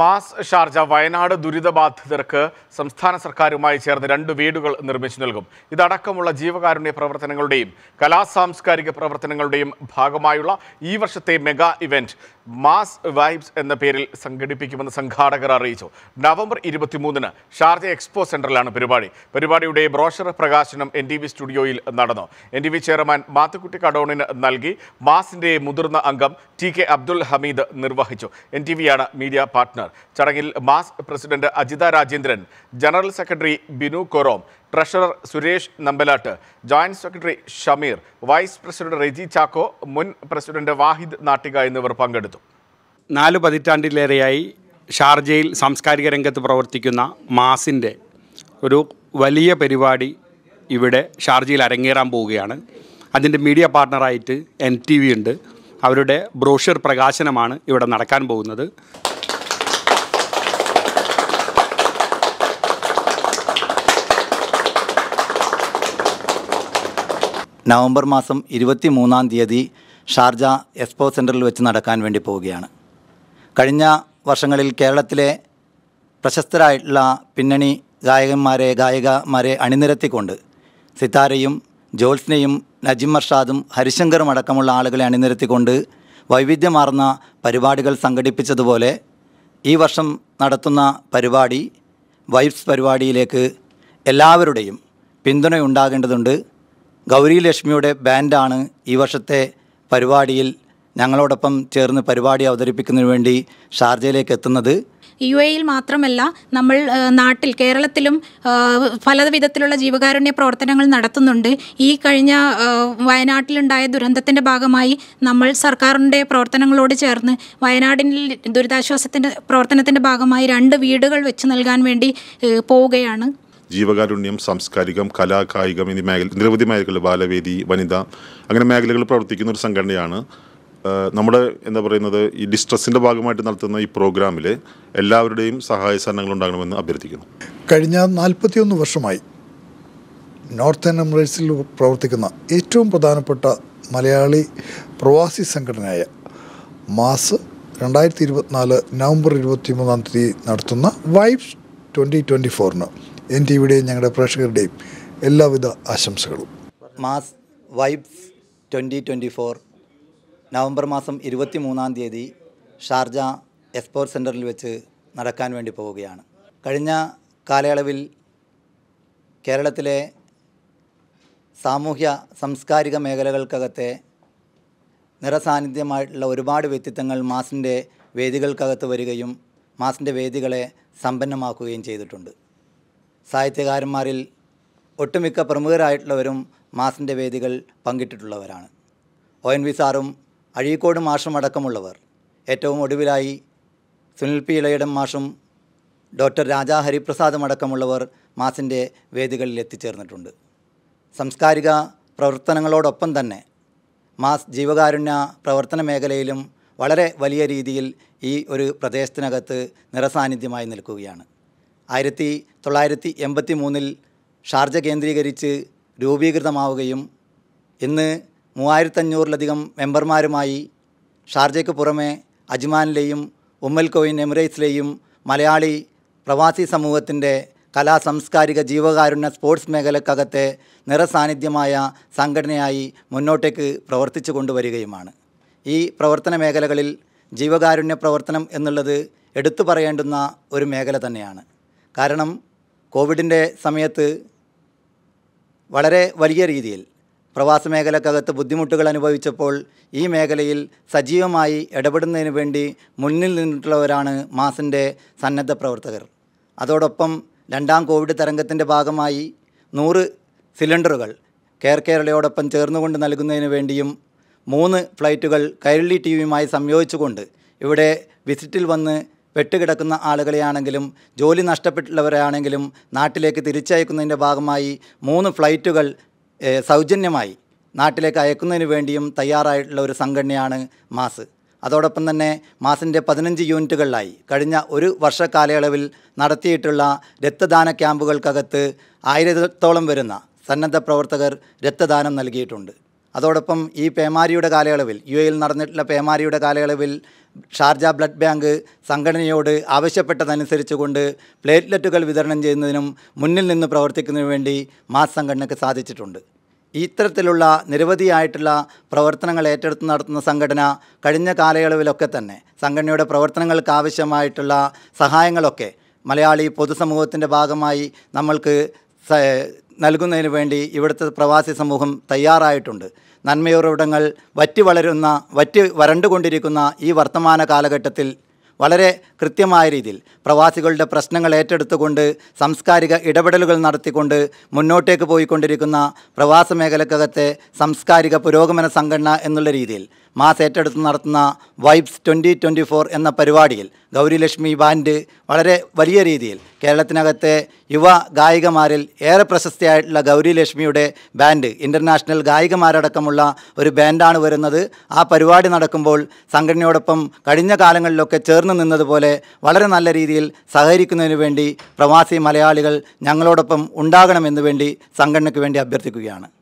mass Sharjah Wayanad ദുരിതബാധിതർക്ക് സംസ്ഥാന സർക്കാരുമായി ചേർന്ന് രണ്ട് വീടുകൾ നിർമ്മിച്ചു നൽകും ഇതടക്കമുള്ള ജീവകാരുണ്യ പ്രവർത്തനങ്ങളുടെയും കലാസാംസ്കാരിക പ്രവർത്തനങ്ങളുടെയും ഭാഗമായുള്ള ഈ വർഷത്തെ മെഗാ ഇവന്റ് മാസ് വൈബ്സ് എന്ന പേരിൽ സംഘടിപ്പിക്കുമെന്ന് സംഘാടകർ അറിയിച്ചു നവംബർ ഇരുപത്തിമൂന്നിന് ഷാർജ എക്സ്പോ സെന്ററിലാണ് പരിപാടി പരിപാടിയുടെ ബ്രോഷർ പ്രകാശനം എൻ ടി വി സ്റ്റുഡിയോയിൽ നടന്നു N T V chairman Mathukutty കടോണിന് നൽകി മാസിന്റെ മുതിർന്ന അംഗം ടി കെ അബ്ദുൽ ഹമീദ് നിർവഹിച്ചു എൻ ടി വിയാണ് മീഡിയ പാർട്ട്ണർ ചടങ്ങിൽ Mass president Ajitha Rajendran general secretary Binu Korom treasurer Suresh Nambalat joint secretary Shameer vice president Reji Chacko മുൻ പ്രസിഡന്റ് വാഹിദ് നാട്ടിക എന്നിവർ പങ്കെടുത്തു നാല് പതിറ്റാണ്ടിലേറെയായി ഷാർജയിൽ സാംസ്കാരിക രംഗത്ത് പ്രവർത്തിക്കുന്ന മാസിൻ്റെ ഒരു വലിയ പരിപാടി ഇവിടെ ഷാർജയിൽ അരങ്ങേറാൻ പോവുകയാണ് അതിൻ്റെ മീഡിയ പാർട്ണറായിട്ട് എൻ ടി വി ഉണ്ട് അവരുടെ ബ്രോഷർ പ്രകാശനമാണ് ഇവിടെ നടക്കാൻ പോകുന്നത് നവംബർ മാസം ഇരുപത്തി മൂന്നാം തീയതി ഷാർജ എക്സ്പോ സെൻറ്ററിൽ വെച്ച് നടക്കാൻ വേണ്ടി പോവുകയാണ് കഴിഞ്ഞ വർഷങ്ങളിൽ കേരളത്തിലെ പ്രശസ്തരായിട്ടുള്ള പിന്നണി ഗായകന്മാരെ ഗായികമാരെ അണിനിരത്തിക്കൊണ്ട് സിത്താരയും ജോത്സ്നയും നജിം മർഷാദും ഹരിശങ്കറും അടക്കമുള്ള ആളുകളെ അണിനിരത്തിക്കൊണ്ട് വൈവിധ്യമാർന്ന പരിപാടികൾ സംഘടിപ്പിച്ചതുപോലെ ഈ വർഷം നടത്തുന്ന പരിപാടി വൈബ്സ് പരിപാടിയിലേക്ക് എല്ലാവരുടെയും പിന്തുണയുണ്ടാകേണ്ടതുണ്ട് ഗൗരി ലക്ഷ്മിയുടെ ബാൻഡാണ് ഈ വർഷത്തെ പരിപാടിയിൽ ഞങ്ങളോടൊപ്പം ചേർന്ന് പരിപാടി അവതരിപ്പിക്കുന്നതിന് വേണ്ടി ഷാർജയിലേക്ക് എത്തുന്നത് യു എയിൽ മാത്രമല്ല നമ്മൾ നാട്ടിൽ കേരളത്തിലും പല വിധത്തിലുള്ള ജീവകാരുണ്യ പ്രവർത്തനങ്ങൾ നടത്തുന്നുണ്ട് ഈ കഴിഞ്ഞ വയനാട്ടിലുണ്ടായ ദുരന്തത്തിൻ്റെ ഭാഗമായി നമ്മൾ സർക്കാരിൻ്റെ പ്രവർത്തനങ്ങളോട് ചേർന്ന് വയനാടിൽ ദുരിതാശ്വാസത്തിൻ്റെ പ്രവർത്തനത്തിൻ്റെ ഭാഗമായി രണ്ട് വീടുകൾ വെച്ച് നൽകാൻ വേണ്ടി പോവുകയാണ് ജീവകാരുണ്യം സാംസ്കാരികം കലാ കായികം എന്നീ മേഖല നിരവധി മേഖലകൾ ബാലവേദി വനിത അങ്ങനെ മേഖലകൾ പ്രവർത്തിക്കുന്ന ഒരു സംഘടനയാണ് നമ്മുടെ എന്താ പറയുന്നത് ഈ ഡിസ്ട്രസിൻ്റെ ഭാഗമായിട്ട് നടത്തുന്ന ഈ പ്രോഗ്രാമിൽ എല്ലാവരുടെയും സഹായ സഹനങ്ങൾ ഉണ്ടാകണമെന്ന് അഭ്യർത്ഥിക്കുന്നു കഴിഞ്ഞ നാൽപ്പത്തിയൊന്ന് വർഷമായി നോർത്തേൺ എമിറേറ്റ്സിൽ പ്രവർത്തിക്കുന്ന ഏറ്റവും പ്രധാനപ്പെട്ട മലയാളി പ്രവാസി സംഘടനയായ മാസ് രണ്ടായിരത്തി ഇരുപത്തിനാല് നവംബർ ഇരുപത്തി മൂന്നാം തീയതി നടത്തുന്ന വൈബ്സ് ട്വൻറ്റി ട്വൻറ്റി ഫോറിന് എൻ ടി വിയുടെയും ഞങ്ങളുടെ പ്രേക്ഷകരുടെയും എല്ലാവിധ ആശംസകളും mass vibes twenty twenty four November മാസം ഇരുപത്തി മൂന്നാം തീയതി ഷാർജ എക്സ്പോർട്ട് സെൻറ്ററിൽ വെച്ച് നടക്കാൻ വേണ്ടി പോവുകയാണ് കഴിഞ്ഞ കാലയളവിൽ കേരളത്തിലെ സാമൂഹ്യ സാംസ്കാരിക മേഖലകൾക്കകത്തെ നിറസാന്നിധ്യമായിട്ടുള്ള ഒരുപാട് വ്യക്തിത്വങ്ങൾ മാസിൻ്റെ വേദികൾക്കകത്ത് വരികയും മാസിൻ്റെ വേദികളെ സമ്പന്നമാക്കുകയും ചെയ്തിട്ടുണ്ട് സാഹിത്യകാരന്മാരിൽ ഒട്ടുമിക്ക പ്രമുഖരായിട്ടുള്ളവരും മാസിൻ്റെ വേദികൾ പങ്കിട്ടിട്ടുള്ളവരാണ് ഒ എൻ വി സാറും അഴീക്കോട് മാഷും അടക്കമുള്ളവർ ഏറ്റവും ഒടുവിലായി സുനിൽ പി ഇളയിടം മാഷും ഡോക്ടർ രാജാ ഹരിപ്രസാദും അടക്കമുള്ളവർ മാസിൻ്റെ വേദികളിൽ എത്തിച്ചേർന്നിട്ടുണ്ട് സാംസ്കാരിക പ്രവർത്തനങ്ങളോടൊപ്പം തന്നെ മാസ് ജീവകാരുണ്യ പ്രവർത്തന മേഖലയിലും വളരെ വലിയ രീതിയിൽ ഈ ഒരു പ്രദേശത്തിനകത്ത് നിറസാന്നിധ്യമായി നിൽക്കുകയാണ് ആയിരത്തി തൊള്ളായിരത്തി എൺപത്തി മൂന്നിൽ ഷാർജ കേന്ദ്രീകരിച്ച് രൂപീകൃതമാവുകയും ഇന്ന് മൂവായിരത്തഞ്ഞൂറിലധികം മെമ്പർമാരുമായി ഷാർജയ്ക്ക് പുറമെ അജ്മാനിലെയും ഉമ്മൽക്കോയിൻ എമിറേറ്റ്സിലെയും മലയാളി പ്രവാസി സമൂഹത്തിൻ്റെ കലാ സാംസ്കാരിക ജീവകാരുണ്യ സ്പോർട്സ് മേഖലക്കകത്തെ നിറസാന്നിധ്യമായ സംഘടനയായി മുന്നോട്ടേക്ക് പ്രവർത്തിച്ചു കൊണ്ടുവരികയുമാണ് ഈ പ്രവർത്തന മേഖലകളിൽ ജീവകാരുണ്യ പ്രവർത്തനം എന്നുള്ളത് എടുത്തു പറയേണ്ടുന്ന ഒരു മേഖല തന്നെയാണ് കാരണം കോവിഡിൻ്റെ സമയത്ത് വളരെ വലിയ രീതിയിൽ പ്രവാസ മേഖലക്കകത്ത് ബുദ്ധിമുട്ടുകൾ അനുഭവിച്ചപ്പോൾ ഈ മേഖലയിൽ സജീവമായി ഇടപെടുന്നതിന് വേണ്ടി മുന്നിൽ നിന്നിട്ടുള്ളവരാണ് മാസിൻ്റെ സന്നദ്ധ പ്രവർത്തകർ അതോടൊപ്പം രണ്ടാം കോവിഡ് തരംഗത്തിൻ്റെ ഭാഗമായി നൂറ് സിലിണ്ടറുകൾ കെയർ കേരളയോടൊപ്പം ചേർന്നുകൊണ്ട് നൽകുന്നതിന് വേണ്ടിയും മൂന്ന് ഫ്ലൈറ്റുകൾ കൈരളി ടി വിയുമായി സംയോജിച്ചുകൊണ്ട് ഇവിടെ വിസിറ്റിൽ വന്ന് വെട്ടുകിടക്കുന്ന ആളുകളെയാണെങ്കിലും ജോലി നഷ്ടപ്പെട്ടുള്ളവരാണെങ്കിലും നാട്ടിലേക്ക് തിരിച്ചയക്കുന്നതിൻ്റെ ഭാഗമായി മൂന്ന് ഫ്ലൈറ്റുകൾ സൗജന്യമായി നാട്ടിലേക്ക് അയക്കുന്നതിന് വേണ്ടിയും തയ്യാറായിട്ടുള്ള ഒരു സംഘടനയാണ് മാസ് അതോടൊപ്പം തന്നെ മാസിൻ്റെ പതിനഞ്ച് യൂണിറ്റുകളിലായി കഴിഞ്ഞ ഒരു വർഷ കാലയളവിൽ നടത്തിയിട്ടുള്ള രക്തദാന ക്യാമ്പുകൾക്കകത്ത് ആയിരത്തോളം വരുന്ന സന്നദ്ധ പ്രവർത്തകർ രക്തദാനം നൽകിയിട്ടുണ്ട് അതോടൊപ്പം ഈ പേമാരിയുടെ കാലയളവിൽ യു എയിൽ നടന്നിട്ടുള്ള പേമാരിയുടെ കാലയളവിൽ ഷാർജ ബ്ലഡ് ബാങ്ക് സംഘടനയോട് ആവശ്യപ്പെട്ടതനുസരിച്ച് കൊണ്ട് പ്ലേറ്റ്ലെറ്റുകൾ വിതരണം ചെയ്യുന്നതിനും മുന്നിൽ നിന്ന് പ്രവർത്തിക്കുന്നതിനു വേണ്ടി മാസ് സംഘടനയ്ക്ക് സാധിച്ചിട്ടുണ്ട് ഇത്തരത്തിലുള്ള നിരവധിയായിട്ടുള്ള പ്രവർത്തനങ്ങൾ ഏറ്റെടുത്ത് നടത്തുന്ന സംഘടന കഴിഞ്ഞ കാലയളവിലൊക്കെ തന്നെ സംഘടനയുടെ പ്രവർത്തനങ്ങൾക്ക് ആവശ്യമായിട്ടുള്ള സഹായങ്ങളൊക്കെ മലയാളി പൊതുസമൂഹത്തിൻ്റെ ഭാഗമായി നമ്മൾക്ക് നൽകുന്നതിന് വേണ്ടി ഇവിടുത്തെ പ്രവാസി സമൂഹം തയ്യാറായിട്ടുണ്ട് നന്മയുറവിടങ്ങൾ വറ്റി വളരുന്ന വറ്റി വരണ്ടുകൊണ്ടിരിക്കുന്ന ഈ വർത്തമാന കാലഘട്ടത്തിൽ വളരെ കൃത്യമായ രീതിയിൽ പ്രവാസികളുടെ പ്രശ്നങ്ങൾ ഏറ്റെടുത്തുകൊണ്ട് സാംസ്കാരിക ഇടപെടലുകൾ നടത്തിക്കൊണ്ട് മുന്നോട്ടേക്ക് പോയിക്കൊണ്ടിരിക്കുന്ന പ്രവാസ മേഖലക്കകത്തെ സാംസ്കാരിക പുരോഗമന സംഘടന എന്നുള്ള രീതിയിൽ മാസ് ഏറ്റെടുത്ത് നടത്തുന്ന വൈബ്സ് ട്വൻ്റി ട്വൻ്റി ഫോർ എന്ന പരിപാടിയിൽ ഗൗരിലക്ഷ്മി ബാൻഡ് വളരെ വലിയ രീതിയിൽ കേരളത്തിനകത്തെ യുവ ഗായികമാരിൽ ഏറെ പ്രശസ്തിയായിട്ടുള്ള ഗൗരിലക്ഷ്മിയുടെ ബാൻഡ് ഇൻ്റർനാഷണൽ ഗായികമാരടക്കമുള്ള ഒരു ബാൻഡാണ് വരുന്നത് ആ പരിപാടി നടക്കുമ്പോൾ സംഘടനയോടൊപ്പം കഴിഞ്ഞ കാലങ്ങളിലൊക്കെ ചേർന്ന് നിന്നതുപോലെ വളരെ നല്ല രീതിയിൽ സഹകരിക്കുന്നതിന് വേണ്ടി പ്രവാസി മലയാളികൾ ഞങ്ങളോടൊപ്പം ഉണ്ടാകണമെന്ന് വേണ്ടി സംഘടനയ്ക്ക് വേണ്ടി അഭ്യർത്ഥിക്കുകയാണ്